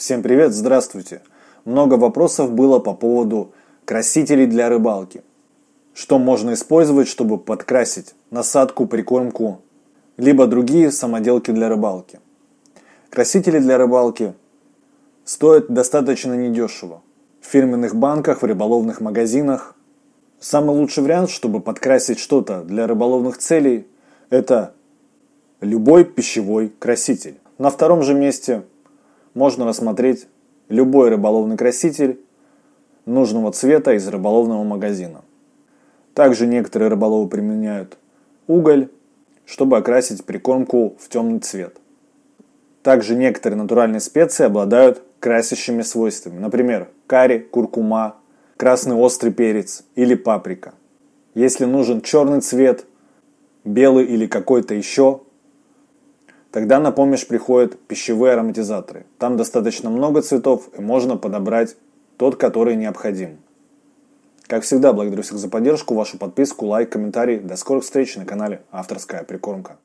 Всем привет, здравствуйте. Много вопросов было по поводу красителей для рыбалки. Что можно использовать, чтобы подкрасить насадку, прикормку, либо другие самоделки для рыбалки. Красители для рыбалки стоят достаточно недешево. В фирменных банках, в рыболовных магазинах. Самый лучший вариант, чтобы подкрасить что-то для рыболовных целей, это любой пищевой краситель. На втором же месте – можно рассмотреть любой рыболовный краситель нужного цвета из рыболовного магазина. Также некоторые рыболовы применяют уголь, чтобы окрасить прикормку в темный цвет. Также некоторые натуральные специи обладают красящими свойствами. Например, карри, куркума, красный острый перец или паприка. Если нужен черный цвет, белый или какой-то еще, Тогда на помощь приходят пищевые ароматизаторы. Там достаточно много цветов и можно подобрать тот, который необходим. Как всегда, благодарю всех за поддержку, вашу подписку, лайк, комментарий. До скорых встреч на канале Авторская Прикормка.